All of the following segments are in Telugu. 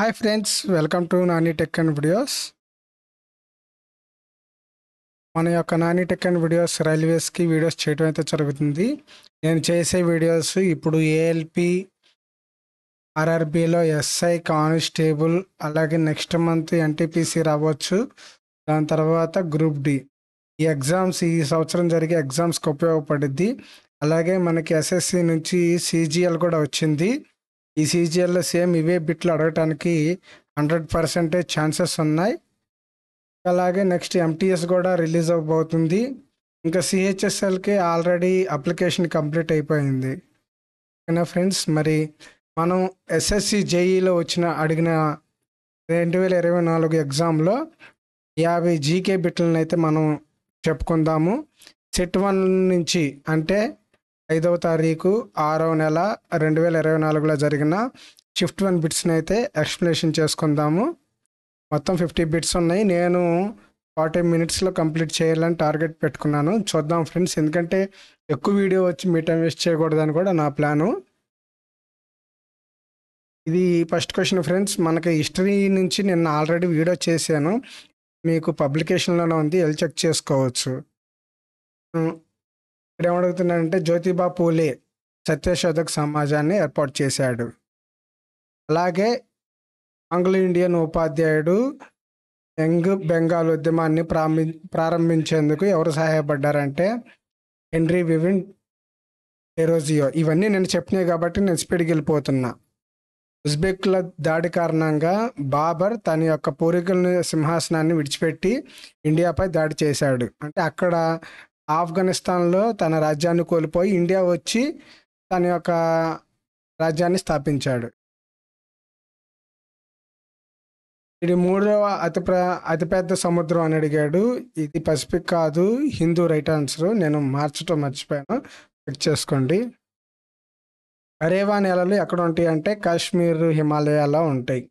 Hi friends welcome to Nani tech and videos మన యొక్క నాని టెక్ అండ్ వీడియోస్ రైల్వేస్కి వీడియోస్ చేయడం అయితే జరుగుతుంది నేను చేసే వీడియోస్ ఇప్పుడు ఏఎల్పి ఆర్ఆర్బిలో ఎస్ఐ కానిస్టేబుల్ అలాగే నెక్స్ట్ మంత్ ఎన్టీపీసీ రావచ్చు దాని తర్వాత గ్రూప్ డి ఈ ఎగ్జామ్స్ ఈ సంవత్సరం జరిగే ఎగ్జామ్స్కి ఉపయోగపడుద్ది అలాగే మనకి ఎస్ఎస్సి నుంచి సీజీఎల్ కూడా వచ్చింది ఈ సీజీఎల్లో సేమ్ ఇవే బిట్లు అడగటానికి హండ్రెడ్ పర్సెంటేజ్ ఛాన్సెస్ ఉన్నాయి అలాగే నెక్స్ట్ ఎంటీఎస్ కూడా రిలీజ్ అవ్వబోతుంది ఇంకా సిహెచ్ఎస్ఎల్కి ఆల్రెడీ అప్లికేషన్ కంప్లీట్ అయిపోయింది ఓకేనా ఫ్రెండ్స్ మరి మనం ఎస్ఎస్సి జేఈలో e వచ్చిన అడిగిన రెండు వేల ఇరవై నాలుగు ఎగ్జామ్లో యాభై జీకే బిట్లను అయితే మనం చెప్పుకుందాము సెట్ వన్ నుంచి అంటే ఐదవ తారీఖు ఆరవ నెల రెండు వేల ఇరవై నాలుగులో జరిగిన షిఫ్ట్ వన్ బిట్స్ని అయితే ఎక్స్ప్లెనేషన్ చేసుకుందాము మొత్తం ఫిఫ్టీ బిట్స్ ఉన్నాయి నేను ఫార్టీ మినిట్స్లో కంప్లీట్ చేయాలని టార్గెట్ పెట్టుకున్నాను చూద్దాం ఫ్రెండ్స్ ఎందుకంటే ఎక్కువ వీడియో వచ్చి మీ టైం వేస్ట్ చేయకూడదని కూడా నా ప్లాను ఇది ఫస్ట్ క్వశ్చన్ ఫ్రెండ్స్ మనకి హిస్టరీ నుంచి నిన్న ఆల్రెడీ వీడియో చేశాను మీకు పబ్లికేషన్లోనే ఉంది వెళ్ళి చెక్ చేసుకోవచ్చు ఇక్కడ ఏమడుగుతున్నాడంటే జ్యోతిబా పూలే సత్యశోధక్ సమాజాన్ని ఏర్పాటు చేశాడు అలాగే ఆంగ్ల ఇండియన్ ఉపాధ్యాయుడు యంగ్ బెంగాల్ ఉద్యమాన్ని ప్రారంభి ప్రారంభించేందుకు ఎవరు సహాయపడ్డారంటే హెన్రీ వివిన్ ఎరోజియో ఇవన్నీ నేను చెప్పినాయి కాబట్టి నేను స్పీడ్కి వెళ్ళిపోతున్నా ఉజ్బెక్ల దాడి కారణంగా బాబర్ తన యొక్క పూర్వీకుల సింహాసనాన్ని విడిచిపెట్టి ఇండియాపై దాడి చేశాడు అంటే అక్కడ ఆఫ్ఘనిస్తాన్లో తన రాజ్యాన్ని కోల్పోయి ఇండియా వచ్చి తన యొక్క రాజ్యాన్ని స్థాపించాడు ఇది మూడవ అతి ప్ర అతిపెద్ద సముద్రం అని అడిగాడు ఇది పసిఫిక్ కాదు హిందూ రైట్ ఆన్సర్ నేను మార్చడం మర్చిపోయాను చెక్ చేసుకోండి అరేవా నేలలు ఎక్కడ ఉంటాయి అంటే కాశ్మీర్ హిమాలయాల్లో ఉంటాయి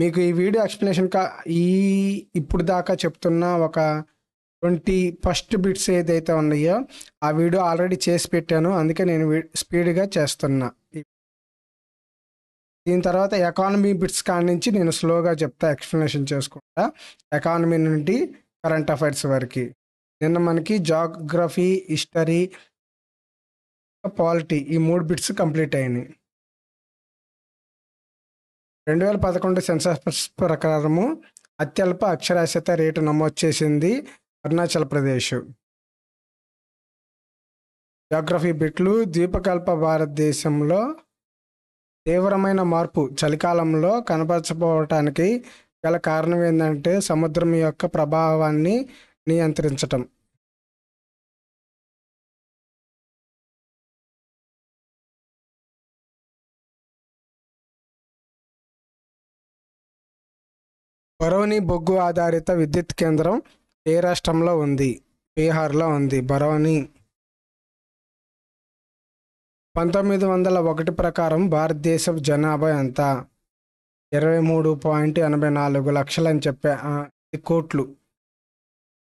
మీకు ఈ వీడియో ఎక్స్ప్లెనేషన్ కా ఈ ఇప్పుడు దాకా చెప్తున్న ఒక ట్వంటీ ఫస్ట్ బిట్స్ ఏదైతే ఉన్నాయో ఆ వీడియో ఆల్రెడీ చేసి పెట్టాను అందుకే నేను స్పీడ్గా చేస్తున్నా దీని తర్వాత ఎకానమీ బిట్స్ కాడి నుంచి నేను స్లోగా చెప్తా ఎక్స్ప్లెనేషన్ చేసుకుంటా ఎకానమీ నుండి కరెంట్ అఫైర్స్ వరకు నిన్న మనకి జాగ్రఫీ హిస్టరీ పాలిటీ ఈ మూడు బిట్స్ కంప్లీట్ అయినాయి రెండు వేల పదకొండు సెన్సాస్ ప్రకారము అత్యల్ప అక్షరాస్యత రేటు నమోదు చేసింది అరుణాచల్ ప్రదేశ్ జాగ్రఫీ బిట్లు ద్వీపకల్ప భారతదేశంలో తీవ్రమైన మార్పు చలికాలంలో కనపరచపోవటానికి గల కారణం ఏంటంటే సముద్రం యొక్క ప్రభావాన్ని నియంత్రించటం బరోని బొగ్గు ఆధారిత విద్యుత్ కేంద్రం ఏ రాష్ట్రంలో ఉంది బీహార్లో ఉంది బరౌని పంతొమ్మిది వందల ఒకటి ప్రకారం భారతదేశం జనాభా ఎంత ఇరవై మూడు పాయింట్ ఎనభై నాలుగు లక్షలు అని చెప్పా కోట్లు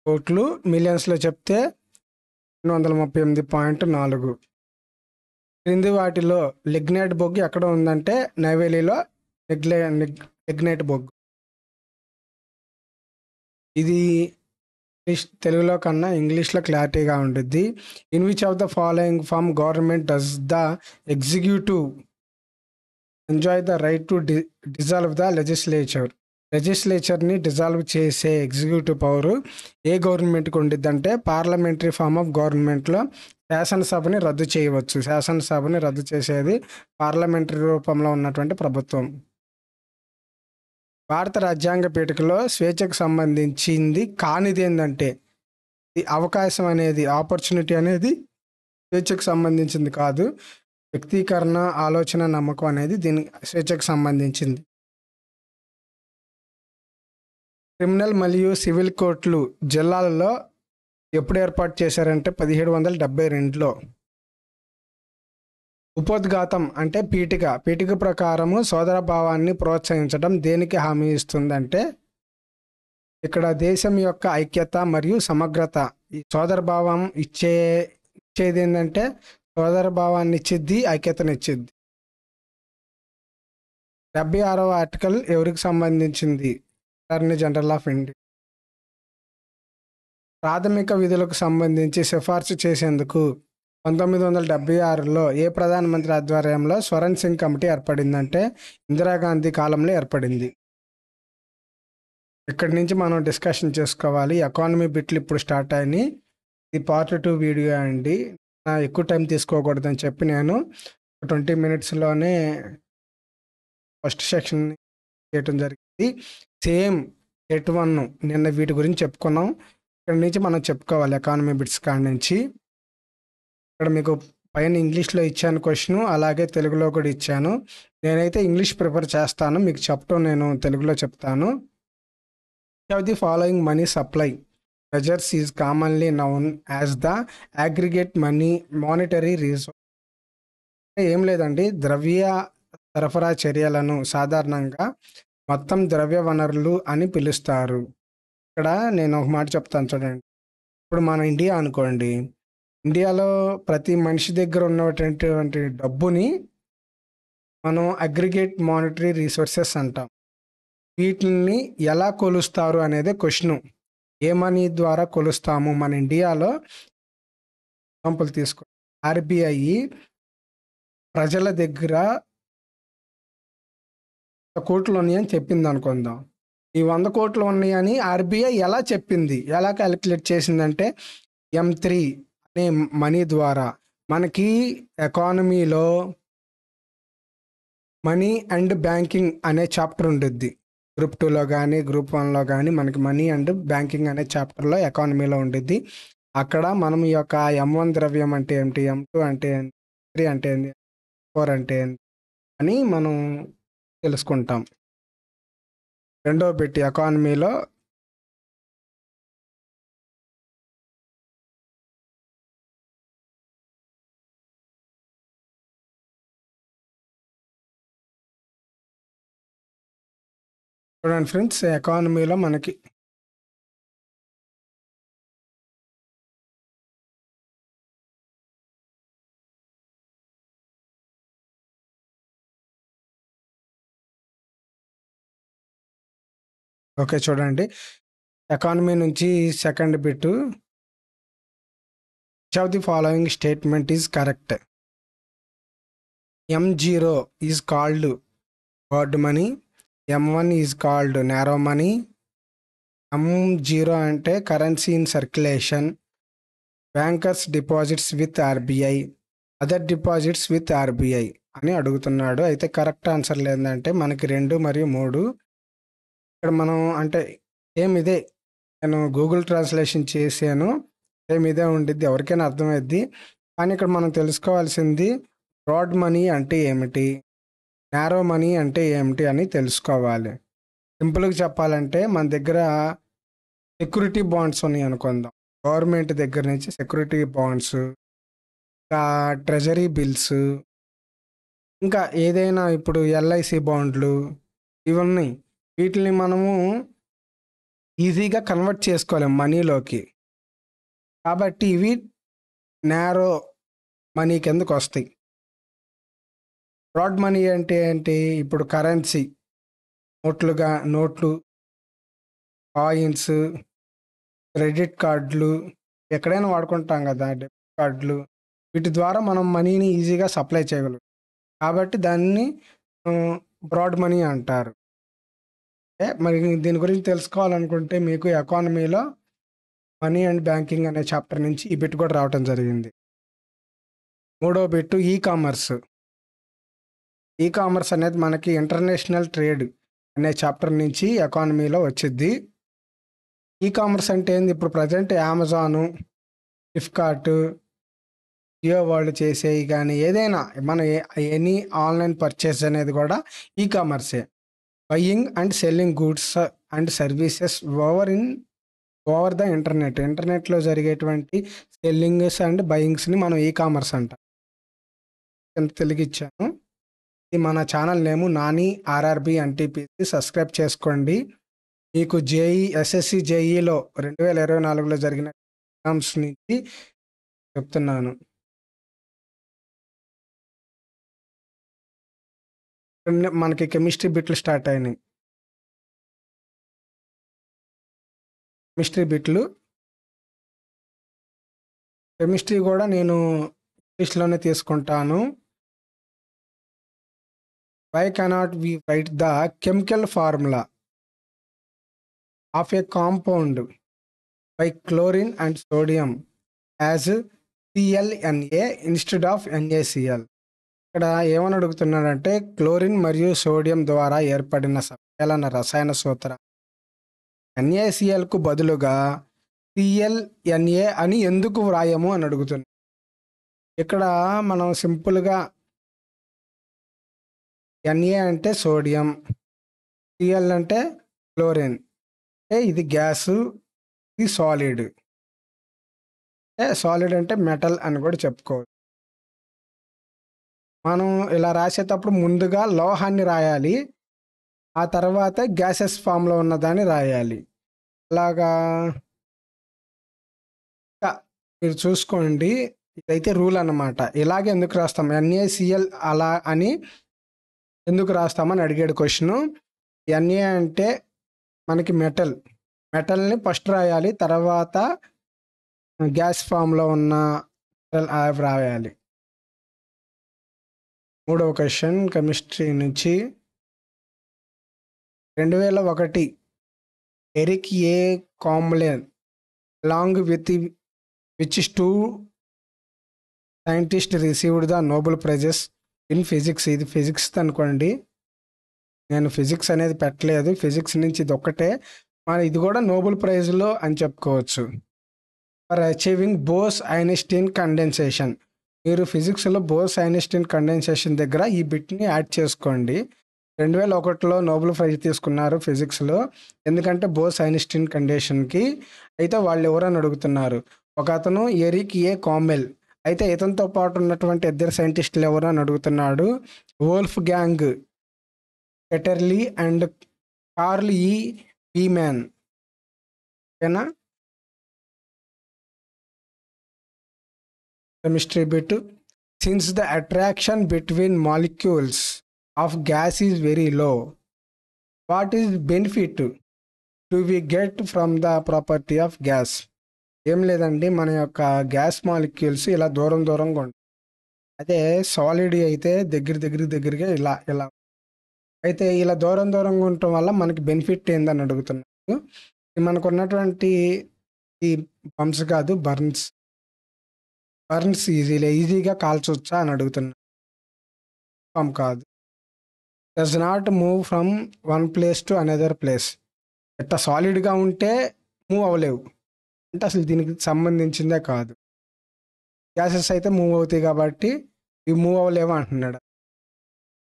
కోట్లు మిలియన్స్లో చెప్తే రెండు వందల ముప్పై ఎనిమిది పాయింట్ నాలుగు క్రింది వాటిలో లిగ్నైట్ బొగ్గు ఎక్కడ ఉందంటే నైవేలీలో లిగ్నైట్ బొగ్గు ఇది తెలుగులో కన్నా ఇంగ్లీష్లో క్లారిటీగా ఉంటుంది in which of the following from government does the executive enjoy the right to dissolve the legislature లెజిస్లేచర్ని డిజాల్వ్ చేసే ఎగ్జిక్యూటివ్ పవర్ ఏ గవర్నమెంట్కి ఉండిద్దంటే పార్లమెంటరీ ఫామ్ ఆఫ్ గవర్నమెంట్లో శాసనసభని రద్దు చేయవచ్చు శాసనసభని రద్దు చేసేది పార్లమెంటరీ రూపంలో ఉన్నటువంటి ప్రభుత్వం భారత రాజ్యాంగ పీఠకలో స్వేచ్ఛకు సంబంధించింది కానిది ఏంటంటే అవకాశం అనేది ఆపర్చునిటీ అనేది స్వేచ్ఛకు సంబంధించింది కాదు వ్యక్తీకరణ ఆలోచన నమ్మకం అనేది దీని స్వేచ్ఛకు సంబంధించింది క్రిమినల్ మరియు సివిల్ కోర్టులు జిల్లాలలో ఎప్పుడు ఏర్పాటు చేశారంటే పదిహేడు వందల డెబ్బై రెండులో ఉపోద్ఘాతం అంటే పీఠిక పీఠిక ప్రకారము సోదరభావాన్ని ప్రోత్సహించడం దేనికి హామీ ఇస్తుందంటే ఇక్కడ దేశం యొక్క ఐక్యత మరియు సమగ్రత ఈ సోదరభావం ఇచ్చే ఇచ్చేది ఏంటంటే సోదరభావాన్ని ఇచ్చిద్ది ఐక్యతనిచ్చిద్ది డెబ్బై ఆరవ ఆర్టికల్ ఎవరికి సంబంధించింది అటార్నీ జనరల్ ఆఫ్ ఇండియా ప్రాథమిక విధులకు సంబంధించి సిఫార్సు చేసేందుకు పంతొమ్మిది వందల డెబ్బై ఆరులో ఏ ప్రధానమంత్రి ఆధ్వర్యంలో స్వరణ్ సింగ్ కమిటీ ఏర్పడిందంటే ఇందిరాగాంధీ కాలంలో ఏర్పడింది ఇక్కడి నుంచి మనం డిస్కషన్ చేసుకోవాలి ఎకానమీ బిట్లు ఇప్పుడు స్టార్ట్ అయినాయి ఇది పార్ట్ టూ వీడియో అండి ఎక్కువ టైం తీసుకోకూడదని చెప్పి నేను ట్వంటీ మినిట్స్లోనే ఫస్ట్ సెక్షన్ చేయటం జరిగింది సేమ్ ఎట్ వన్ నిన్న వీటి గురించి చెప్పుకున్నాం ఇక్కడి నుంచి మనం చెప్పుకోవాలి ఎకానమీ బిట్స్ కాడి నుంచి ఇక్కడ మీకు పైన ఇంగ్లీష్లో ఇచ్చాను క్వశ్చన్ అలాగే తెలుగులో కూడా ఇచ్చాను నేనైతే ఇంగ్లీష్ ప్రిఫర్ చేస్తాను మీకు చెప్పడం నేను తెలుగులో చెప్తాను of the following money supply measures is commonly known as the aggregate money monetary reason ఏం లేదండి ద్రవ్య సరఫరా చర్యలను సాధారణంగా మొత్తం ద్రవ్య వనరులు అని పిలుస్తారు ఇక్కడ నేను ఒక మాట చెప్తాను చూడండి ఇప్పుడు మన ఇండియా అనుకోండి ఇండియాలో ప్రతి మనిషి దగ్గర ఉన్నటువంటి డబ్బుని మనం అగ్రిగేట్ మానిటరీ రీసోర్సెస్ అంటాం వీటిని ఎలా కొలుస్తారు అనేది క్వశ్చన్ ఏ మనీ ద్వారా కొలుస్తాము మన ఇండియాలో ఎగ్జాంపుల్ తీసుకో ఆర్బీఐ ప్రజల దగ్గర కోట్లు ఉన్నాయని చెప్పింది అనుకుందాం ఈ వంద కోట్లు ఉన్నాయని ఆర్బీఐ ఎలా చెప్పింది ఎలా క్యాలిక్యులేట్ చేసిందంటే ఎం త్రీ మనీ ద్వారా మనకి ఎకానమీలో మనీ అండ్ బ్యాంకింగ్ అనే చాప్టర్ ఉండిద్ది గ్రూప్ టూలో కానీ గ్రూప్ వన్లో కానీ మనకి మనీ అండ్ బ్యాంకింగ్ అనే చాప్టర్లో ఎకానమీలో ఉండిద్ది అక్కడ మనం ఈ యొక్క ఎం వన్ ద్రవ్యం అంటే ఏంటి ఎం టూ అంటే ఏంటి త్రీ అంటే ఏంటి ఫోర్ అంటే ఏంటి అని మనం తెలుసుకుంటాం రెండో పెట్టి ఎకానమీలో చూడండి ఫ్రెండ్స్ ఎకానమీలో మనకి ఓకే చూడండి ఎకానమీ నుంచి second bit which of the following statement is correct M zero is called broad money one M1 called called money money. Zero అంటే currency in circulation bankers deposits with RBI other deposits with RBI అని అడుగుతున్నాడు అయితే కరెక్ట్ ఆన్సర్లు ఏంటంటే మనకి రెండు మరియు మూడు ఇక్కడ మనం అంటే ఏమిదే నేను గూగుల్ ట్రాన్స్లేషన్ చేశాను ఏమిదే ఉండిద్ది ఎవరికైనా అర్థమైద్ది కానీ ఇక్కడ మనం తెలుసుకోవాల్సింది బ్రాడ్ మనీ అంటే ఏమిటి నారో మనీ అంటే ఏమిటి అని తెలుసుకోవాలి సింపుల్గా చెప్పాలంటే మన దగ్గర సెక్యూరిటీ బాండ్స్ ఉన్నాయి అనుకుందాం గవర్నమెంట్ దగ్గర నుంచి సెక్యూరిటీ బాండ్స్ ఇంకా ట్రెజరీ బిల్స్ ఇంకా ఏదైనా ఇప్పుడు ఎల్ఐసి బాండ్లు ఇవన్నీ వీటిని మనము ఈజీగా కన్వర్ట్ చేసుకోవాలి మనీలోకి కాబట్టి ఇవి నేరో మనీ కిందకు వస్తాయి ఫ్రాడ్ మనీ అంటే ఏంటి ఇప్పుడు కరెన్సీ నోట్లుగా నోట్లు కాయిన్స్ క్రెడిట్ కార్డులు ఎక్కడైనా వాడుకుంటాం కదా డెబిట్ కార్డులు వీటి ద్వారా మనం మనీని ఈజీగా సప్లై చేయగలం కాబట్టి దాన్ని బ్రాడ్ మనీ అంటారు మరి దీని గురించి తెలుసుకోవాలనుకుంటే మీకు ఎకానమీలో మనీ అండ్ బ్యాంకింగ్ అనే చాప్టర్ నుంచి ఈ బిట్ కూడా రావటం జరిగింది మూడో bit e commerce e commerce అనేది మనకి ఇంటర్నేషనల్ ట్రేడ్ అనే చాప్టర్ నుంచి ఎకానమీలో వచ్చిద్ది ఈ కామర్స్ అంటే ఏంది ఇప్పుడు ప్రజెంట్ అమెజాను ఫ్లిప్కార్ట్ జియో వాళ్ళు చేసేవి కానీ ఏదైనా మన ఎనీ ఆన్లైన్ పర్చేస్ అనేది కూడా ఈ కామర్సే buying and selling goods and services over in over the internet ఇంటర్నెట్లో జరిగేటువంటి సెల్లింగ్స్ అండ్ బయింగ్స్ని మనం ఈ కామర్స్ అంటాం తెలుగు ఇచ్చాను ఇది మన channel name Nani RRB NTPC subscribe చేసుకోండి మీకు జేఈ ఎస్ఎస్సి జేఈలో రెండు వేల ఇరవై నాలుగులో జరిగిన ఎగ్జామ్స్ నుంచి చెప్తున్నాను మనకి కెమిస్ట్రీ బిట్లు స్టార్ట్ అయినాయి కెమిస్ట్రీ బిట్లు కెమిస్ట్రీ కూడా నేను ఇంగ్లీష్లోనే తీసుకుంటాను why cannot we write the chemical formula of a compound by chlorine and sodium as ClNA instead of N A C L ఇక్కడ ఏమని అడుగుతున్నాడంటే క్లోరిన్ మరియు సోడియం ద్వారా ఏర్పడిన సమ్మేళన రసాయన సూత్రం ఎన్ఏసిఎల్కు బదులుగా సిఎల్ఎన్ఏ అని ఎందుకు వ్రాయము అని అడుగుతున్నాడు ఇక్కడ మనం సింపుల్గా ఎన్ఏ అంటే సోడియం సిఎల్ అంటే క్లోరిన్ అంటే ఇది గ్యాసు ఇది సాలిడ్ అంటే సాలిడ్ అంటే మెటల్ అని కూడా చెప్పుకోవచ్చు మనం ఇలా రాసేటప్పుడు ముందుగా లోహాన్ని రాయాలి ఆ తర్వాత గ్యాసెస్ ఫామ్లో ఉన్నదాన్ని రాయాలి అలాగా మీరు చూసుకోండి ఇదైతే రూల్ అనమాట ఇలాగే ఎందుకు రాస్తాం ఎన్ఏసిఎల్ అలా అని ఎందుకు రాస్తామని అడిగాడు క్వశ్చను ఎన్ఏ అంటే మనకి మెటల్ మెటల్ని ఫస్ట్ రాయాలి తర్వాత గ్యాస్ ఫామ్లో ఉన్న మెటల్ రాయాలి మూడవ క్వశ్చన్ కెమిస్ట్రీ నుంచి రెండు వేల ఒకటి ఎరిక్ ఏ కాంబ్లెన్ long with which two scientist received the Nobel prizes in physics ఇది ఫిజిక్స్ అనుకోండి నేను ఫిజిక్స్ అనేది పెట్టలేదు ఫిజిక్స్ నుంచి ఇది ఒక్కటే మన ఇది కూడా నోబెల్ ప్రైజ్లో అని చెప్పుకోవచ్చు for achieving Bose Einstein condensation మీరు ఫిజిక్స్లో బోస్ ఐన్స్టీన్ కండెన్సేషన్ దగ్గర ఈ బిట్ని యాడ్ చేసుకోండి రెండు వేల ఒకటిలో నోబెల్ ప్రైజ్ తీసుకున్నారు ఫిజిక్స్లో ఎందుకంటే బోస్ ఐనిస్టీన్ కండిషన్కి అయితే వాళ్ళు ఎవరని అడుగుతున్నారు ఒక అతను ఎరిక్ ఏ కామెల్ అయితే ఇతనితో పాటు ఉన్నటువంటి ఇద్దరు సైంటిస్టులు ఎవరు అని అడుగుతున్నాడు Wolfgang Ketterle and Carl E Wieman ఓకేనా chemistry bit since the attraction between molecules of gas is very low what is benefit to we get from the property of gas ఏం లేదండి మన యొక్క గ్యాస్ మాలిక్యూల్స్ ఇలా దూరం దూరంగా ఉంటాయి అదే సాలిడ్ అయితే దగ్గర దగ్గర దగ్గరగా ఇలా ఇలా అయితే ఇలా దూరం దూరంగా ఉండటం వల్ల మనకి బెనిఫిట్ ఏందని అడుగుతున్నాను మనకు ఉన్నటువంటి ఈ బంప్స్ కాదు బర్న్స్ బర్న్స్ ఈజీలే ఈజీగా కాల్చొచ్చా అని అడుగుతున్నాను పంప్ కాదు does not move from one place to another place ఇట్లా సాలిడ్గా ఉంటే మూవ్ అవ్వలేవు అంటే అసలు దీనికి సంబంధించిందే కాదు గ్యాసెస్ అయితే మూవ్ అవుతాయి కాబట్టి ఇవి మూవ్ అవ్వలేవు అంటున్నాడు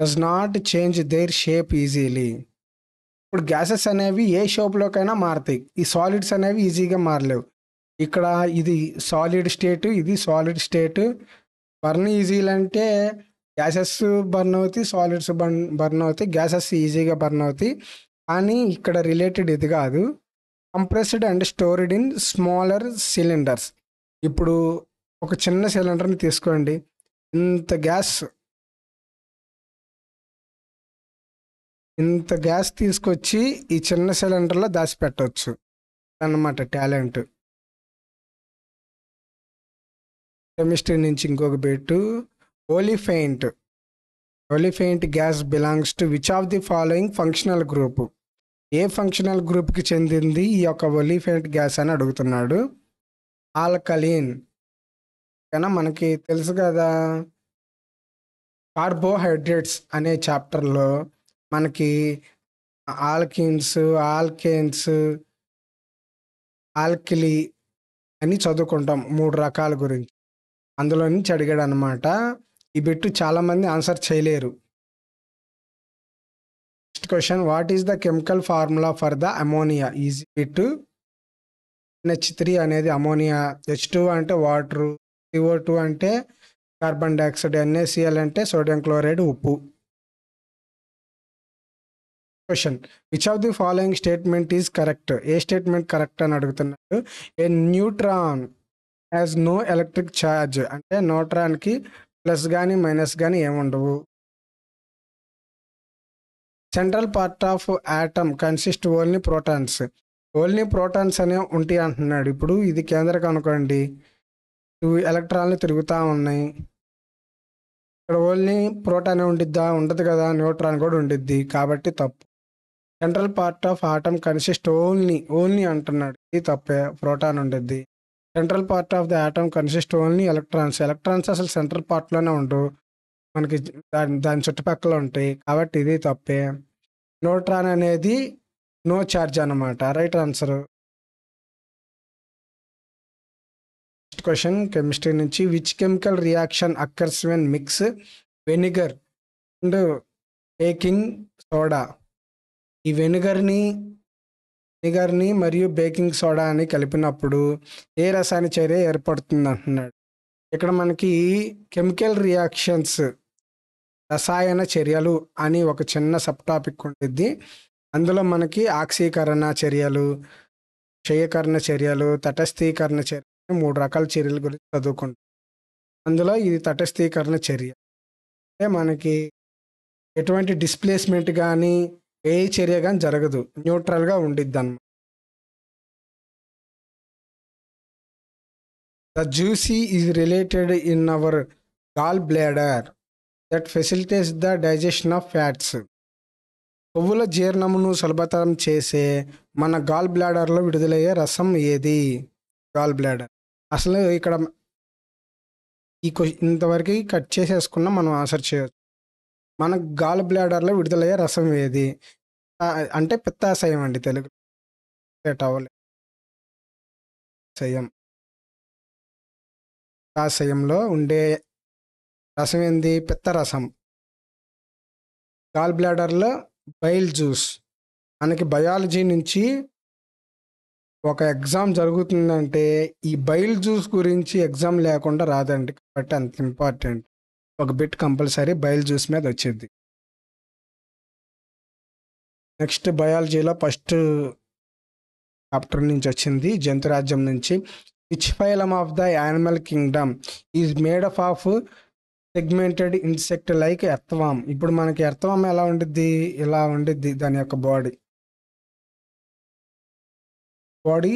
does not change their shape easily ఇప్పుడు గ్యాసెస్ అనేవి ఏ షేప్లోకైనా మారుతాయి ఈ సాలిడ్స్ అనేవి ఈజీగా మారలేవు ఇక్కడ ఇది సాలిడ్ స్టేట్ ఇది సాలిడ్ స్టేట్ బర్న్ ఈజీలు అంటే గ్యాసెస్ బర్న్ అవుతాయి సాలిడ్స్ బర్న్ బర్న్ అవుతాయి గ్యాసెస్ ఈజీగా బర్న్ అవుతాయి కానీ ఇక్కడ రిలేటెడ్ ఇది కాదు compressed and stored in smaller cylinders ఇప్పుడు ఒక చిన్న సిలిండర్ని తీసుకోండి ఇంత గ్యాస్ ఇంత గ్యాస్ తీసుకొచ్చి ఈ చిన్న సిలిండర్లో దాచిపెట్టవచ్చు అన్నమాట టాలెంట్ కెమిస్ట్రీ నుంచి ఇంకొక bit olefiant gas belongs to which of the following functional group ఏ ఫంక్షనల్ గ్రూప్కి చెందింది ఈ యొక్క ఒలిఫెంట్ గ్యాస్ అని అడుగుతున్నాడు ఆల్కలీన్ కానీ మనకి తెలుసు కదా కార్బోహైడ్రేట్స్ అనే చాప్టర్లో మనకి ఆల్కిన్స్ ఆల్కేన్స్ ఆల్కిలీ అని చదువుకుంటాం మూడు రకాల గురించి అందులో నుంచి అడిగాడు అనమాట ఈ బిట్టు చాలామంది ఆన్సర్ చేయలేరు question what is the chemical formula for the ammonia is it H three అనేది అమోనియా హెచ్ టూ అంటే వాటర్ సిఓ టూ అంటే కార్బన్ డైఆక్సైడ్ ఎన్ఏసిఎల్ అంటే సోడియం క్లోరైడ్ ఉప్పు question which of the following statement is correct ఏ స్టేట్మెంట్ కరెక్ట్ అని అడుగుతున్నాడు a neutron has no electric charge అంటే న్యూట్రాన్కి ప్లస్ కానీ మైనస్ కానీ ఏమి ఉండవు central part of atom consist only protons only protons అనే ఉంటాయి అంటున్నాడు ఇప్పుడు ఇది కేంద్రక అనుకోండి టూ ఎలక్ట్రాన్లు తిరుగుతూ ఉన్నాయి ఇక్కడ ఓన్లీ ప్రోటాన్ ఉండిద్దా ఉండదు కదా న్యూట్రాన్ కూడా ఉండిద్ది కాబట్టి తప్పు central part of atom consist only only అంటున్నాడు ఇది తప్పే ప్రోటాన్ ఉండిద్ది central part of the atom consist only electrons electrons అసలు సెంట్రల్ పార్ట్లోనే ఉండవు మనకి దాని దాని చుట్టుపక్కల ఉంటాయి కాబట్టి ఇది తప్పే న్యూట్రాన్ అనేది నో ఛార్జ్ అనమాట right answer next question chemistry నుంచి which chemical reaction occurs when mix vinegar and baking soda ఈ వెనిగర్ని వెనిగర్ని మరియు బేకింగ్ సోడా అని కలిపినప్పుడు ఏ రసాయన చర్య ఏర్పడుతుంది అంటున్నాడు ఇక్కడ మనకి కెమికల్ రియాక్షన్స్ రసాయన చర్యలు అని ఒక చిన్న సబ్ టాపిక్ ఉంటుంది అందులో మనకి ఆక్సీకరణ చర్యలు క్షయకరణ చర్యలు తటస్థీకరణ చర్యలు మూడు రకాల చర్యల గురించి చదువుకుంటాం అందులో ఇది తటస్థీకరణ చర్య అంటే మనకి ఎటువంటి డిస్ప్లేస్మెంట్ కానీ ఏ చర్య కానీ జరగదు న్యూట్రల్గా ఉండిద్ది అనమాట the juicy juice related in our gall gallbladder that facilitates the digestion of fats కొవ్వుల జీర్ణమును సులభతరం చేసే మన గాల్ బ్లాడర్లో విడుదలయ్యే రసం ఏది గాల్ బ్లాడర్ అసలు ఇక్కడ ఈ ఇంతవరకు కట్ చేసేసుకున్న మనం ఆన్సర్ చేయవచ్చు మన గాల్ బ్లాడర్లో విడుదలయ్యే రసం ఏది అంటే పిత్తాశయం అండి తెలుగు అవ్వలేదు శయం ఆశయంలో ఉండే రసం ఏంది పిత్తరసం గాల్ బ్లాడర్లో బైల్ జ్యూస్ మనకి బయాలజీ నుంచి ఒక ఎగ్జామ్ జరుగుతుందంటే ఈ బైల్ జ్యూస్ గురించి ఎగ్జామ్ లేకుండా రాదండి కాబట్టి అంత ఇంపార్టెంట్ ఒక బిట్ కంపల్సరీ బైల్ జ్యూస్ మీద వచ్చేది నెక్స్ట్ బయాలజీలో ఫస్ట్ చాప్టర్ నుంచి వచ్చింది జంతురాజ్యం నుంచి which phylum of the animal kingdom is made up of segmented insect like earthworm ఇప్పుడు మనకి ఎర్త్వామ్ ఎలా ఉండిద్ది ఇలా ఉండిద్ది దాని యొక్క బాడీ బాడీ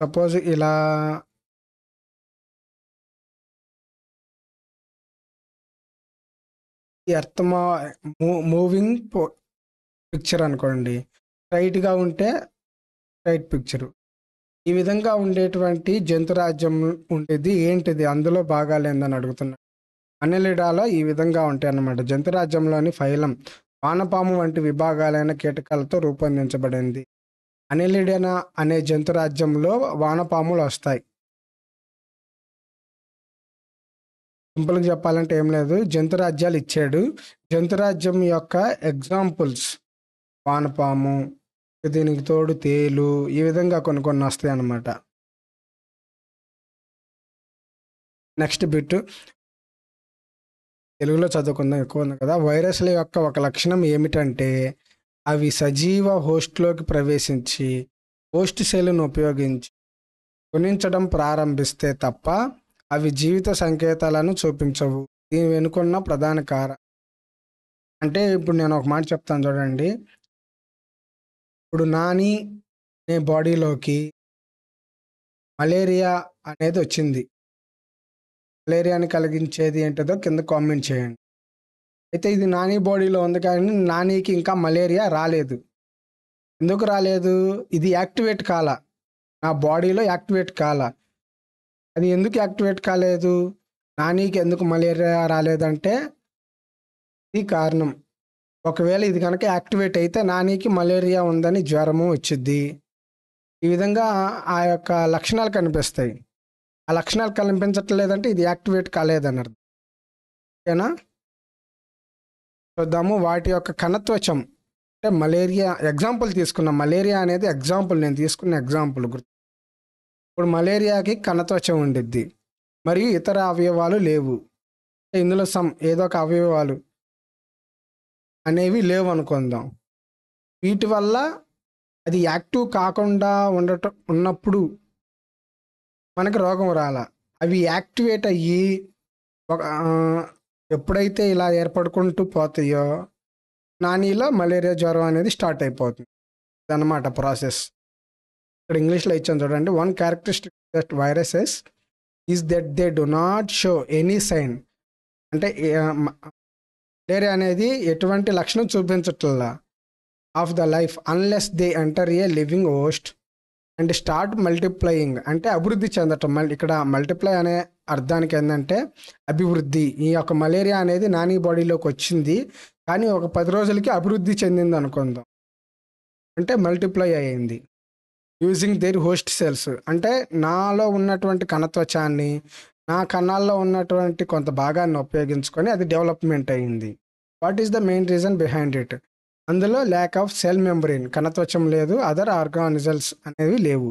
సపోజ్ ఇలా ఎర్త్మా మూవింగ్ పిక్చర్ అనుకోండి స్ట్రైట్గా ఉంటే స్ట్రైట్ పిక్చరు ఈ విధంగా ఉండేటువంటి జంతురాజ్యం ఉండేది ఏంటిది అందులో భాగాలేందని అడుగుతున్నాడు అనెలిడాలో ఈ విధంగా ఉంటాయి అన్నమాట జంతురాజ్యంలోని ఫైలం వానపాము వంటి విభాగాలైన కీటకాలతో రూపొందించబడింది అనిలిడన అనే జంతురాజ్యంలో వానపాములు వస్తాయి సింపుల్గా చెప్పాలంటే ఏం లేదు జంతురాజ్యాలు ఇచ్చాడు జంతురాజ్యం యొక్క ఎగ్జాంపుల్స్ వానపాము దీనికి తోడు తేలు ఈ విధంగా కొన్ని కొన్ని వస్తాయి అన్నమాట నెక్స్ట్ బిట్ తెలుగులో చదువుకుందాం ఎక్కువ ఉంది కదా వైరస్ల యొక్క ఒక లక్షణం ఏమిటంటే అవి సజీవ హోస్ట్లోకి ప్రవేశించి హోస్ట్ సెల్ను ఉపయోగించి గుణించడం ప్రారంభిస్తే తప్ప అవి జీవిత సంకేతాలను చూపించవు దీని వెనుకున్న ప్రధాన కారణం అంటే ఇప్పుడు నేను ఒక మాట చెప్తాను చూడండి ఇప్పుడు నాని అనే బాడీలోకి మలేరియా అనేది వచ్చింది మలేరియాని కలిగించేది ఏంటదో కింద కామెంట్ చేయండి అయితే ఇది నాని బాడీలో ఉంది కానీ నానికి ఇంకా మలేరియా రాలేదు ఎందుకు రాలేదు ఇది యాక్టివేట్ కాల నా బాడీలో యాక్టివేట్ కాల అది ఎందుకు యాక్టివేట్ కాలేదు నానికి ఎందుకు మలేరియా రాలేదంటే ఇది కారణం ఒకవేళ ఇది కనుక యాక్టివేట్ అయితే నానికి మలేరియా ఉందని జ్వరము వచ్చిద్ది ఈ విధంగా ఆ యొక్క లక్షణాలు కనిపిస్తాయి ఆ లక్షణాలు కనిపించట్లేదంటే ఇది యాక్టివేట్ కాలేదని అర్థం ఓకేనా చూద్దాము వాటి యొక్క కణత్వచం అంటే మలేరియా ఎగ్జాంపుల్ తీసుకున్న మలేరియా అనేది ఎగ్జాంపుల్ నేను తీసుకున్న ఎగ్జాంపుల్ గుర్తు ఇప్పుడు మలేరియాకి కణత్వచం ఉండిద్ది మరియు ఇతర అవయవాలు లేవు ఇందులో సమ్ ఏదో ఒక అవయవాలు అనేవి లేవు అనుకుందాం వీటి వల్ల అది యాక్టివ్ కాకుండా ఉండటం ఉన్నప్పుడు మనకు రోగం రాల అవి యాక్టివేట్ అయ్యి ఒక ఎప్పుడైతే ఇలా ఏర్పడుకుంటూ పోతాయో నానిలో మలేరియా జ్వరం అనేది స్టార్ట్ అయిపోతుంది అన్నమాట ప్రాసెస్ ఇక్కడ ఇంగ్లీష్లో ఇచ్చాను చూడండి one characteristic that viruses is that they do not show any sign అంటే డేర్ అనేది ఎటువంటి లక్షణం చూపించట్ల of the life unless they enter a living host and start multiplying అంటే అభివృద్ధి చెందటం ఇక్కడ మల్టిప్లై అనే అర్థానికి ఏంటంటే అభివృద్ధి ఈ యొక్క మలేరియా అనేది నాని బాడీలోకి వచ్చింది కానీ ఒక పది రోజులకి అభివృద్ధి చెందింది అనుకుందాం అంటే మల్టిప్లై అయ్యింది యూజింగ్ దేర్ హోస్ట్ సెల్స్ అంటే నాలో ఉన్నటువంటి కణత్వచాన్ని నా కన్నాల్లో ఉన్నటువంటి కొంత భాగాన్ని ఉపయోగించుకొని అది డెవలప్మెంట్ అయ్యింది what is the main reason behind it అందులో ల్యాక్ ఆఫ్ సెల్ మెంబ్రెయిన్ కణత్వచం లేదు అదర్ ఆర్గానిజల్స్ అనేవి లేవు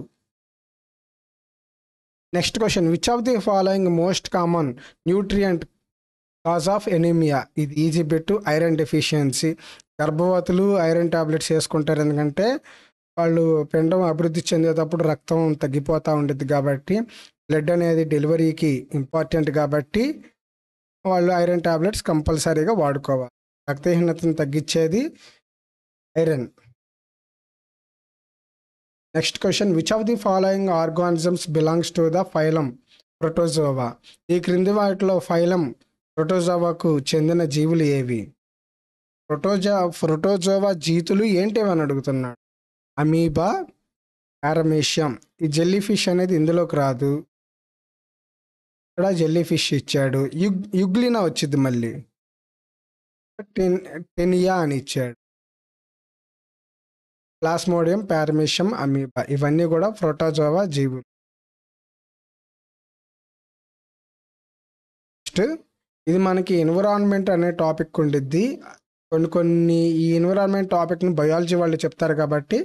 next question which of the following most common nutrient cause of anemia ఇది ఈజీ బిట్ ఐరన్ డెఫిషియన్సీ గర్భవతులు ఐరన్ టాబ్లెట్స్ వేసుకుంటారు ఎందుకంటే వాళ్ళు పిండం అభివృద్ధి చెందేటప్పుడు రక్తం తగ్గిపోతూ ఉంటుంది కాబట్టి బ్లడ్ అనేది డెలివరీకి ఇంపార్టెంట్ కాబట్టి వాళ్ళు ఐరన్ ట్యాబ్లెట్స్ కంపల్సరీగా వాడుకోవాలి రక్తహీనతను తగ్గించేది iron next question which of the following organisms belongs to the phylum protozoa ఈ క్రింది వాటిలో ఫైలం ప్రొటోజోవాకు చెందిన జీవులు ఏవి ప్రొటోజో ప్రొటోజోవా జీతులు ఏంటివి అని అడుగుతున్నాడు అమీబా పారమేషియం ఈ జెల్లీ ఫిష్ అనేది ఇందులోకి రాదు ఇక్కడ జెల్లీ ఫిష్ ఇచ్చాడు యుగ్ యుగ్లినా వచ్చింది మళ్ళీ టెన్ టెనియా అని ఇచ్చాడు ప్లాస్మోడియం పారమేషియం అమీబా ఇవన్నీ కూడా ప్రోటోజోవా జీవులు నెక్స్ట్ ఇది మనకి ఎన్విరాన్మెంట్ అనే టాపిక్ ఉండిద్ది కొన్ని కొన్ని ఈ ఎన్విరాన్మెంట్ టాపిక్ని బయాలజీ వాళ్ళు చెప్తారు కాబట్టి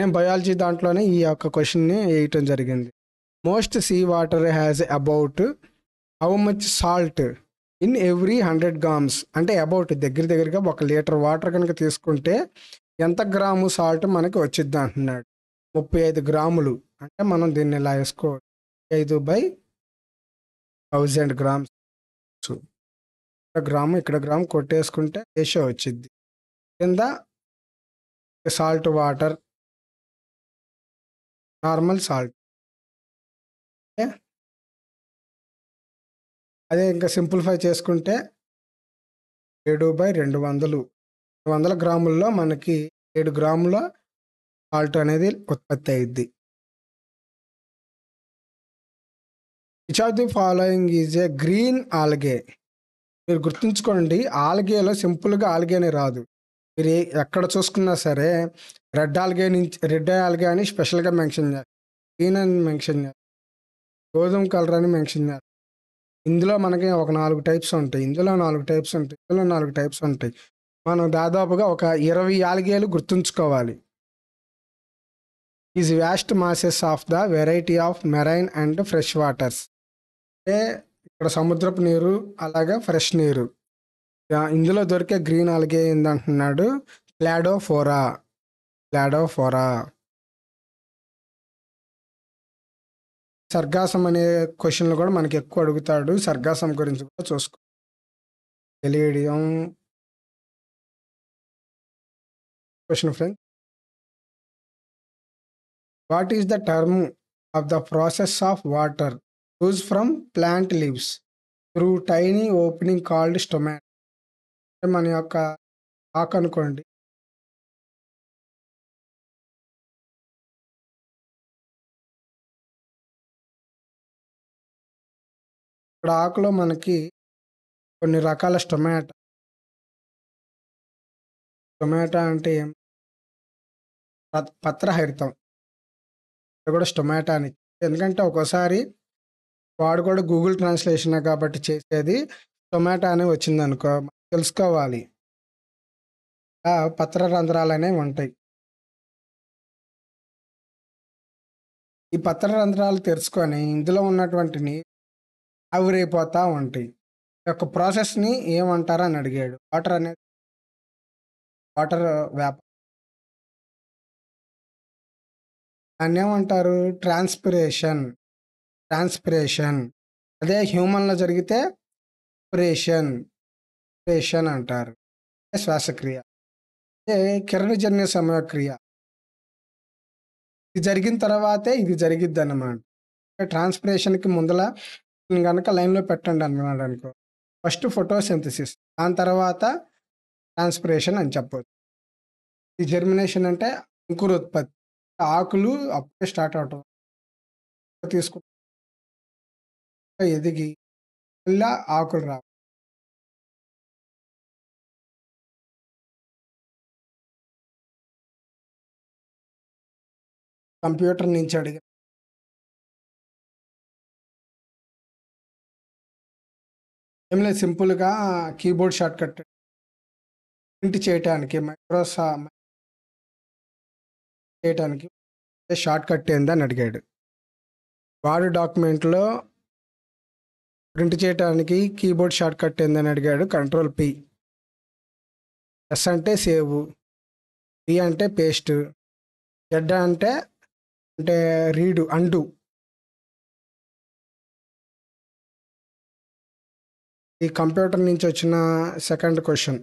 నేను బయాలజీ దాంట్లోనే ఈ యొక్క క్వశ్చన్ని వేయటం జరిగింది most sea water has about how much salt in every hundred grams అంటే అబౌట్ దగ్గర దగ్గరగా ఒక లీటర్ వాటర్ కనుక తీసుకుంటే ఎంత గ్రాము సాల్ట్ మనకి వచ్చిద్ది అంటున్నాడు ముప్పై ఐదు గ్రాములు అంటే మనం దీన్ని ఇలా వేసుకో ఐదు బై థౌజండ్ గ్రామ్స్ గ్రాము ఇక్కడ గ్రామ్ కొట్టేసుకుంటే రేషియో వచ్చిద్ది కింద సాల్ట్ వాటర్ నార్మల్ సాల్ట్ అదే ఇంకా సింప్లిఫై చేసుకుంటే ఏడు బై రెండు వందలు వందల గ్రాముల్లో మనకి ఏడు గ్రాముల సాల్ట్ అనేది ఉత్పత్తి అయింది which of the following is a green algae మీరు గుర్తుంచుకోండి ఆల్గేలో సింపుల్గా ఆల్గేనే రాదు మీరు ఎక్కడ చూసుకున్నా సరే రెడ్ ఆల్గే నుంచి రెడ్ ఆల్గే అని స్పెషల్గా మెన్షన్ చేస్తారు గ్రీన్ అని మెన్షన్ చేస్తారు గోధుమ కలర్ అని మెన్షన్ చేస్తారు ఇందులో మనకి ఒక నాలుగు టైప్స్ ఉంటాయి ఇందులో నాలుగు టైప్స్ ఉంటాయి ఇందులో నాలుగు టైప్స్ ఉంటాయి మనం దాదాపుగా ఒక ఇరవై ఆలిగేలు గుర్తుంచుకోవాలి is vast masses of the variety of marine and fresh waters అంటే ఇక్కడ సముద్రపు నీరు అలాగే ఫ్రెష్ నీరు ఇందులో దొరికే గ్రీన్ ఆల్గే ఏందంటున్నాడు క్లాడోఫోరా క్లాడోఫోరా సర్గాసం అనే క్వశ్చన్లు కూడా మనకి ఎక్కువ అడుగుతాడు సర్గాసం గురించి కూడా చూసుకో తెలియడం question friend what is the term of the process of water use from plant leaves through tiny opening called stomata మన యొక్క ఆకనుకోండి ఇక్కడ ఆకులో మనకి కొన్ని రకాల టొమాటో టొమాటో అంటే పత్రహరితం అది కూడా స్టొమాటో అని ఎందుకంటే ఒక్కోసారి వాడు కూడా గూగుల్ ట్రాన్స్లేషన్ కాబట్టి చేసేది టొమాటో అనే వచ్చింది అనుకో తెలుసుకోవాలి పత్ర రంధ్రాలు అనేవి ఉంటాయి ఈ పత్ర రంధ్రాలు తెరుచుకొని ఇందులో ఉన్నటువంటి ఆవిరైపోతూ ఉంటాయి ఈ యొక్క ప్రాసెస్ని ఏమంటారు అని అడిగాడు వాటర్ అనేది వాటర్ వ్యాప దాన్ని ఏమంటారు ట్రాన్స్పిరేషన్ ట్రాన్స్పిరేషన్ అదే హ్యూమన్లో జరిగితే ప్రేషన్ ప్రేషన్ అంటారు శ్వాసక్రియ అదే కిరణజన్య సమయక్రియ ఇది జరిగిన తర్వాతే ఇది జరిగిద్ది అన్నమాట ట్రాన్స్పిరేషన్కి ముందల కనుక లైన్లో పెట్టండి అన్నాడు అనుకో ఫస్ట్ సింథసిస్ దాని తర్వాత ట్రాన్స్పిరేషన్ అని చెప్పవచ్చు ఈ జర్మినేషన్ అంటే అంకురోత్పత్తి ఆకులు అప్పుడే స్టార్ట్ అవటం తీసుకుంటా ఎదిగి మళ్ళా ఆకులు రావు కంప్యూటర్ నుంచి అడిగిన ఏం లేదు సింపుల్గా కీబోర్డ్ షార్ట్ కట్ ప్రింట్ చేయడానికి మైక్రోసా చేయడానికి షార్ట్ కట్ ఏందని అడిగాడు వాడు డాక్యుమెంట్లో ప్రింట్ చేయడానికి కీబోర్డ్ షార్ట్ కట్ ఏందని అడిగాడు కంట్రోల్ పి ఎస్ అంటే సేవ్ పి అంటే పేస్ట్ జెడ్ అంటే అంటే రీడు అండు ఈ కంప్యూటర్ నుంచి వచ్చిన second question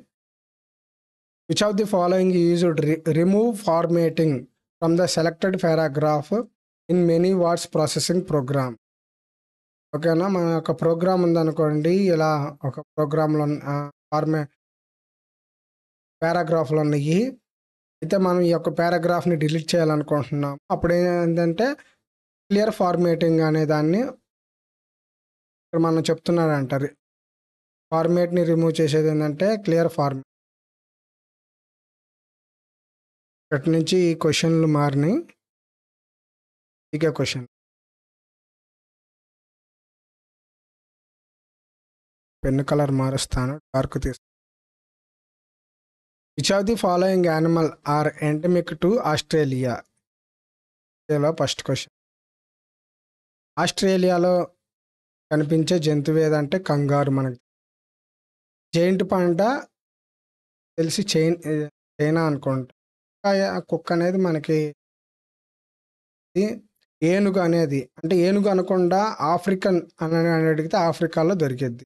which of the following use remove formatting from the selected paragraph in many words processing program ఓకేనా మన యొక్క ప్రోగ్రామ్ ఉందనుకోండి ఇలా ఒక ప్రోగ్రాంలో ఫార్మే పారాగ్రాఫ్లు ఉన్నాయి అయితే మనం ఈ యొక్క పారాగ్రాఫ్ని డిలీట్ చేయాలనుకుంటున్నాం అప్పుడు ఏంటంటే క్లియర్ ఫార్మేటింగ్ అనే దాన్ని ఇక్కడ మనం చెప్తున్నారంట ఫార్మేట్ని రిమూవ్ చేసేది ఏంటంటే క్లియర్ ఫార్మేట్ ఇక్కడి నుంచి ఈ క్వశ్చన్లు మారినాయి ఇక క్వశ్చన్ పెన్ కలర్ మారుస్తాను డార్క్ తీసు which of the following animal are endemic to Australia first question ఆస్ట్రేలియాలో కనిపించే జంతువు ఏదంటే కంగారు మనకు జైంట్ పాండా తెలిసి చైన్ చైనా అనుకుంటా కుక్క అనేది మనకి ఏనుగు అనేది అంటే ఏనుగు అనకుండా ఆఫ్రికన్ అని అడిగితే ఆఫ్రికాలో దొరికిద్ది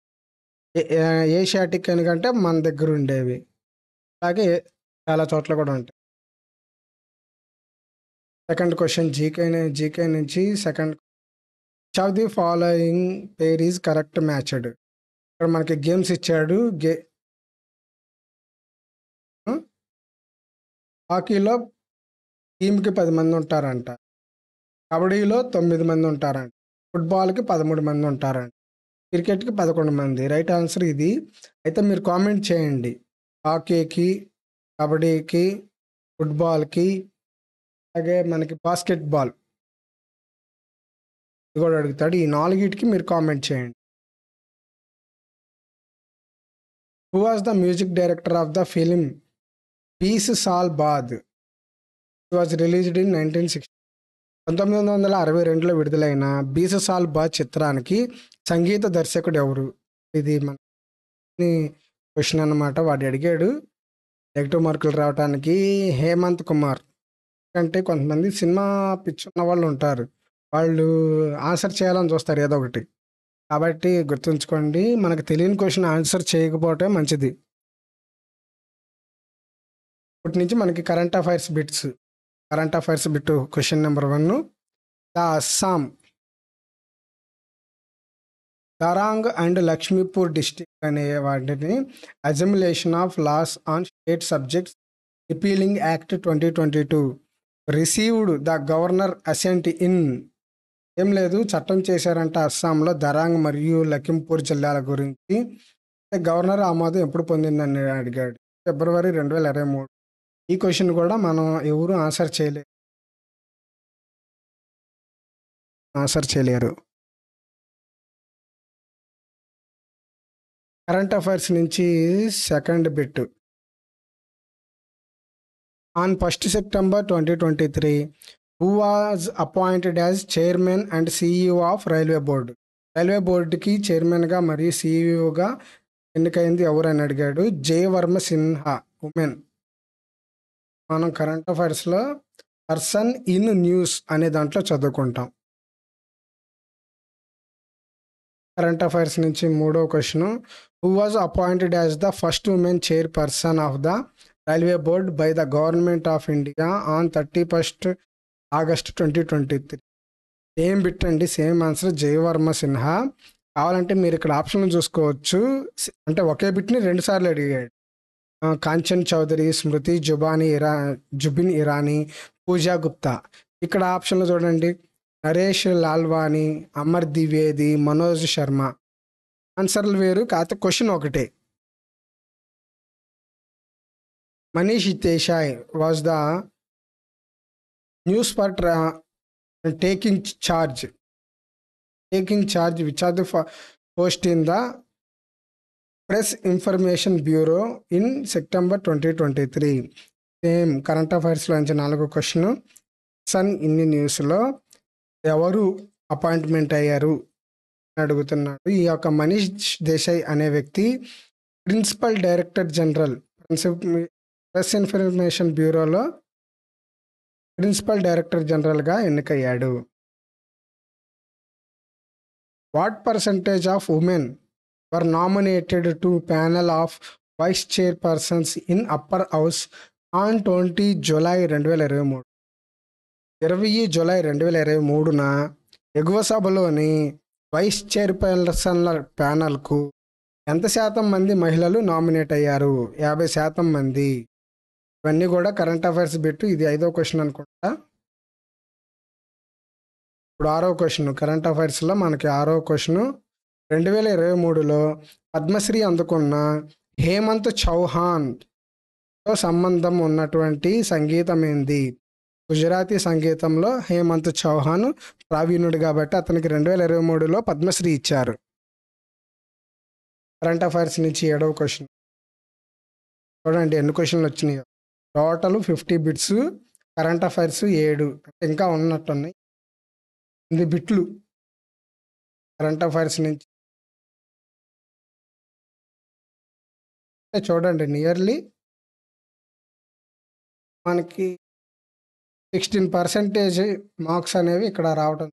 ఏషియాటిక్ ఎందుకంటే మన దగ్గర ఉండేవి అలాగే చాలా చోట్ల కూడా ఉంటాయి సెకండ్ క్వశ్చన్ జీకే జీకే నుంచి second of the following pair is correct matched ఇక్కడ మనకి గేమ్స్ ఇచ్చాడు గే హాకీలో టీమ్కి పది మంది ఉంటారంట కబడ్డీలో తొమ్మిది మంది ఉంటారంట ఫుట్బాల్కి పదమూడు మంది ఉంటారంట క్రికెట్కి పదకొండు మంది రైట్ ఆన్సర్ ఇది అయితే మీరు కామెంట్ చేయండి హాకీకి కబడ్డీకి ఫుట్బాల్కి అలాగే మనకి బాస్కెట్బాల్ ఇది కూడా అడుగుతాడు ఈ నాలుగిటికి మీరు కామెంట్ చేయండి who was the music director of the film Bees Saal Baad was released in nineteen sixty పంతొమ్మిది వందల అరవై రెండులో విడుదలైన బీస్ సాల్ బాద్ చిత్రానికి సంగీత దర్శకుడు ఎవరు ఇది మన క్వశ్చన్ అనమాట వాడు అడిగాడు నెగిటివ్ మార్కులు రావడానికి హేమంత్ కుమార్ అంటే కొంతమంది సినిమా పిచ్చున్న వాళ్ళు ఉంటారు వాళ్ళు ఆన్సర్ చేయాలని చూస్తారు ఏదో ఒకటి కాబట్టి గుర్తుంచుకోండి మనకు తెలియని క్వశ్చన్ ఆన్సర్ చేయకపోవటం మంచిది ఇప్పటి నుంచి మనకి current affairs bits current affairs bit question number one the Assam Darrang and Lakshmipur district అనే వాటిని assimilation of laws on state subjects repealing act twenty twenty two received the governor assent in ఏం లేదు చట్టం చేశారంటే అస్సాంలో దరాంగ్ మరియు లఖింపూర్ జిల్లాల గురించి గవర్నర్ ఆమోదం ఎప్పుడు పొందిందని అడిగాడు ఫిబ్రవరి రెండు వేల ఇరవై మూడు ఈ క్వశ్చన్ కూడా మనం ఎవరు ఆన్సర్ చేయలేరు ఆన్సర్ చేయలేరు కరెంట్ అఫైర్స్ నుంచి second bit on first September twenty twenty three who was appointed as chairman and CEO of railway board railway బోర్డుకి చైర్మన్గా మరియు సీఈఓగా e ఎన్నికైంది ఎవరని అడిగాడు వర్మ సిన్హా ఉమెన్ మనం కరెంట్ అఫైర్స్లో పర్సన్ ఇన్ న్యూస్ అనే దాంట్లో చదువుకుంటాం కరెంట్ అఫైర్స్ నుంచి మూడో question who was appointed as the first women chairperson of the railway board by the government of India on thirty first August twenty twenty three same bit అండి సేమ్ ఆన్సర్ జయవర్మ సిన్హా కావాలంటే మీరు ఇక్కడ ఆప్షన్లు చూసుకోవచ్చు అంటే ఒకే బిట్ని రెండుసార్లు అడిగాడు కాంచన్ చౌదరి స్మృతి జుబానీ ఇరా జుబిన్ ఇరానీ పూజా గుప్తా ఇక్కడ ఆప్షన్లు చూడండి నరేష్ లాల్వాణి అమర్ ద్వివేది మనోజ్ శర్మ ఆన్సర్లు వేరు కాకపోతే క్వశ్చన్ ఒకటే Manish Desai was the news for taking charge taking charge which are the post in the press information bureau in September twenty twenty three same current అఫైర్స్లో నుంచి నాలుగు క్వశ్చన్ సన్ ఇన్ని న్యూస్లో ఎవరు అపాయింట్మెంట్ అయ్యారు అని అడుగుతున్నాడు ఈ యొక్క మనీష్ దేశాయ్ అనే వ్యక్తి principal director general principal press information బ్యూరోలో ప్రిన్సిపల్ డైరెక్టర్ జనరల్గా ఎన్నికయ్యాడు what percentage of women were nominated to panel of vice chairpersons in upper house on twenty July రెండు వేల ఇరవై మూడు ఇరవై జులై రెండు వేల ఇరవై మూడున ఎగువ సభలోని వైస్ చైర్పర్సన్ల ప్యానల్కు ఎంత శాతం మంది మహిళలు నామినేట్ అయ్యారు యాభై శాతం మంది ఇవన్నీ కూడా కరెంట్ అఫైర్స్ పెట్టు ఇది ఐదో క్వశ్చన్ అనుకుంటా ఇప్పుడు ఆరో క్వశ్చన్ కరెంట్ అఫైర్స్లో మనకి ఆరో క్వశ్చన్ రెండు వేల ఇరవై మూడులో పద్మశ్రీ అందుకున్న హేమంత్ చౌహాన్తో సంబంధం ఉన్నటువంటి సంగీతం ఏంది గుజరాతీ సంగీతంలో హేమంత్ చౌహాన్ ప్రావీణుడు కాబట్టి అతనికి రెండు వేల ఇరవై మూడులో పద్మశ్రీ ఇచ్చారు కరెంట్ అఫైర్స్ నుంచి ఏడవ క్వశ్చన్ చూడండి ఎన్ని క్వశ్చన్లు వచ్చినాయో total fifty bits current affairs ఏడు ఇంకా ఉన్నట్టున్నాయి ఎనిమిది బిట్లు కరెంట్ అఫైర్స్ నుంచి చూడండి నియర్లీ మనకి సిక్స్టీన్ పర్సెంటేజ్ మార్క్స్ అనేవి ఇక్కడ రావటం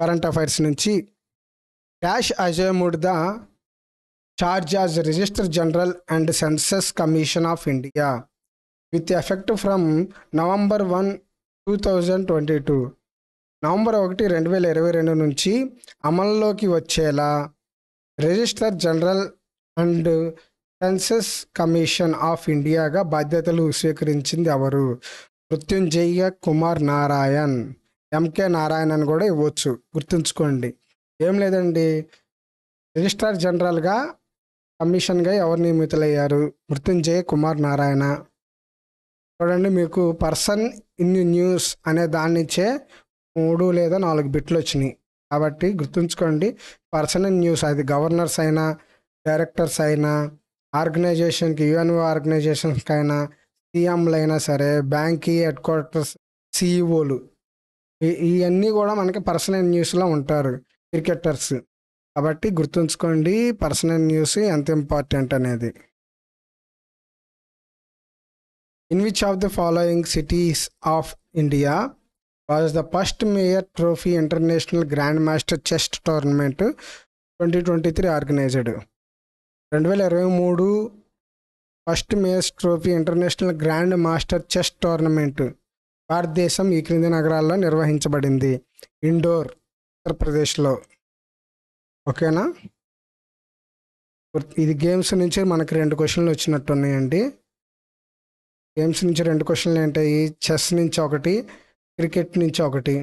కరెంట్ అఫైర్స్ నుంచి dash Ajay Mudda registrar general and census commission of India with effect from November one two thousand twenty two November ఒకటి రెండు వేల ఇరవై రెండు నుంచి అమల్లోకి వచ్చేలా registrar general and census commission of ఇండియాగా బాధ్యతలు స్వీకరించింది ఎవరు మృత్యుంజయ కుమార్ నారాయణ్ ఎంకే నారాయణ్ అని కూడా ఇవ్వచ్చు గుర్తుంచుకోండి ఏం లేదండి రిజిస్ట్రార్ జనరల్గా కమిషన్గా ఎవరు నియమితులయ్యారు మృత్యుంజయ కుమార్ నారాయణ చూడండి మీకు పర్సన్ ఇన్ న్యూస్ అనే దాన్నిచ్చే మూడు లేదా నాలుగు బిట్లు వచ్చినాయి కాబట్టి గుర్తుంచుకోండి పర్సన్ ఇన్ న్యూస్ అది గవర్నర్స్ అయినా డైరెక్టర్స్ అయినా ఆర్గనైజేషన్కి యుఎన్ఓ ఆర్గనైజేషన్స్కి అయినా సీఎంలు అయినా సరే బ్యాంకీ హెడ్ క్వార్టర్స్ సిఇఓలు ఇవన్నీ కూడా మనకి పర్సనల్ న్యూస్లో ఉంటారు క్రికెటర్స్ కాబట్టి గుర్తుంచుకోండి పర్సనల్ న్యూస్ ఎంత ఇంపార్టెంట్ అనేది in which of the following cities of India was the first mayor trophy international grand master chess tournament twenty twenty three organised రెండు వేల ఇరవై మూడు first mayors trophy international grand master chess tournament భారతదేశం ఈ క్రింది నగరాల్లో నిర్వహించబడింది ఇండోర్ ఉత్తరప్రదేశ్లో ఓకేనా ఇది గేమ్స్ నుంచి మనకి రెండు క్వశ్చన్లు వచ్చినట్టు ఉన్నాయండి గేమ్స్ నుంచి రెండు క్వశ్చన్లు ఏంటాయి చెస్ నుంచి ఒకటి క్రికెట్ నుంచి ఒకటి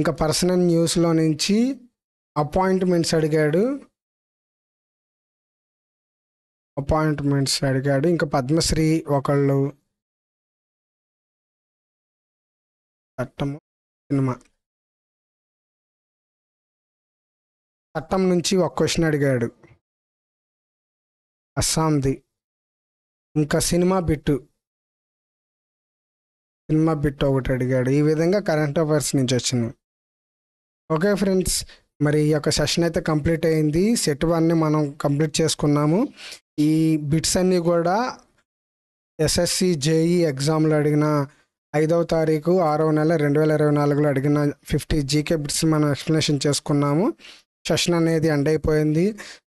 ఇంకా పర్సనల్ న్యూస్లో నుంచి అపాయింట్మెంట్స్ అడిగాడు అపాయింట్మెంట్స్ అడిగాడు ఇంకా పద్మశ్రీ ఒకళ్ళు చట్టము సినిమా చట్టం నుంచి ఒక క్వశ్చన్ అడిగాడు అస్సాంది ఇంకా సినిమా బిట్టు సినిమా బిట్ ఒకటి అడిగాడు ఈ విధంగా కరెంట్ అఫైర్స్ నుంచి వచ్చింది ఓకే ఫ్రెండ్స్ మరి ఈ యొక్క సెషన్ అయితే కంప్లీట్ అయింది సెట్ వన్ని మనం కంప్లీట్ చేసుకున్నాము ఈ బిట్స్ అన్నీ కూడా ఎస్ఎస్సి జేఈ ఎగ్జామ్లో అడిగిన ఐదవ తారీఖు ఆరవ నెల రెండు వేల ఇరవై నాలుగులో అడిగిన ఫిఫ్టీ జీకే బిట్స్ మనం ఎక్స్ప్లెనేషన్ చేసుకున్నాము సెషన్ అనేది ఎండ్ అయిపోయింది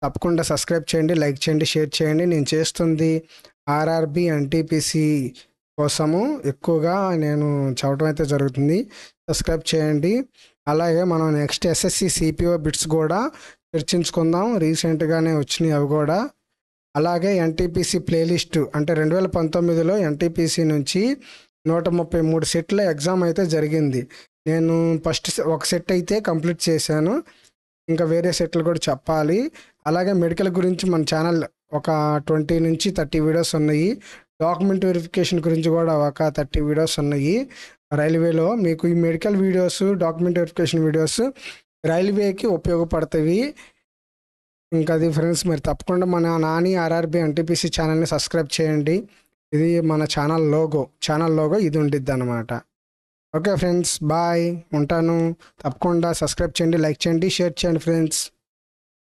తప్పకుండా సబ్స్క్రైబ్ చేయండి లైక్ చేయండి షేర్ చేయండి నేను చేస్తుంది ఆర్ఆర్బి ఎన్టీపీసీ కోసము ఎక్కువగా నేను చదవటం అయితే జరుగుతుంది సబ్స్క్రైబ్ చేయండి అలాగే మనం నెక్స్ట్ ఎస్ఎస్సి సిపిఓ బిట్స్ కూడా చర్చించుకుందాం రీసెంట్గానే వచ్చినాయి అవి కూడా అలాగే ఎన్టీపీసీ ప్లేలిస్ట్ అంటే రెండు వేల పంతొమ్మిదిలో ఎన్టీపీసీ నుంచి నూట ముప్పై మూడు సెట్ల ఎగ్జామ్ అయితే జరిగింది నేను ఫస్ట్ ఒక సెట్ అయితే కంప్లీట్ చేశాను ఇంకా వేరే సెట్లు కూడా చెప్పాలి అలాగే మెడికల్ గురించి మన ఛానల్ ఒక ట్వంటీ నుంచి థర్టీ వీడియోస్ ఉన్నాయి డాక్యుమెంట్ వెరిఫికేషన్ గురించి కూడా ఒక థర్టీ వీడియోస్ ఉన్నాయి రైల్వేలో మీకు ఈ medical videos document verification videos రైల్వేకి ఉపయోగపడతాయి ఇంకా అది ఫ్రెండ్స్ మరి తప్పకుండా మన నాని ఆర్ఆర్బి ఎన్టీపీసీ ఛానల్ని సబ్స్క్రైబ్ చేయండి ఇది మన ఛానల్ లోగో ఛానల్ లోగో ఇది ఉండిద్ది అనమాట ఓకే ఫ్రెండ్స్ బాయ్ ఉంటాను తప్పకుండా సబ్స్క్రైబ్ చేయండి లైక్ చేయండి షేర్ చేయండి ఫ్రెండ్స్